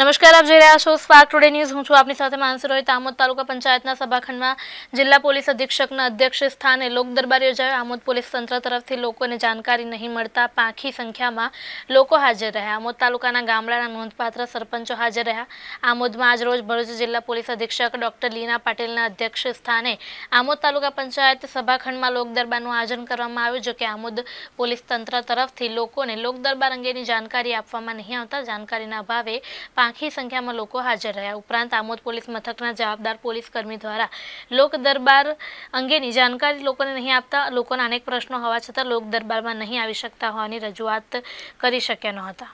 नमस्कार आप देख रहे हैं सोर्स फैक्ट टुडे न्यूज़ हूं हूं आपके साथ में आंसर हो तामोट तालुका पंचायतना सभाखंड में जिला पुलिस अधीक्षक ने अध्यक्ष स्थाने लोक दरबार યોજાયો આમോട് पुलिस तंत्र तरफ से લોકોને जानकारी नहीं મળતા પાંખી સંખ્યામાં લોકો હાજર રહ્યા આમോട് તાલુકાના ગામડાના નોંધપાત્ર સરપંચો હાજર રહ્યા આમോട്માં આજ રોજ ભરુજ જિલ્લા પોલીસ અધિક્ષક ડોક્ટર લીના પટેલના અધ્યક્ષ સ્થાને આમോട് તાલુકા પંચાયત સભાખંડમાં લોક दरबारનું આયોજન કરવામાં આવ્યું જો કે આમോട് પોલીસ તંત્ર તરફથી લોકોને લોક दरबार અંગેની જાણકારી આપવામાં નહીં આવતા જાણકારીના অভাবে ખી સંખ્યામાં લોકો હાજર રહ્યા ઉપરાંત અમോട് પોલીસ મતકના જવાબદાર પોલીસ कर्मी દ્વારા લોક દરબાર અંગેની જાણકારી લોકોને નહી આપતા લોકોને અનેક પ્રશ્નો હોવા છતાં લોક દરબારમાં નહી આવી શકતા હોવાની રજૂઆત કરી શક્યાનો હતો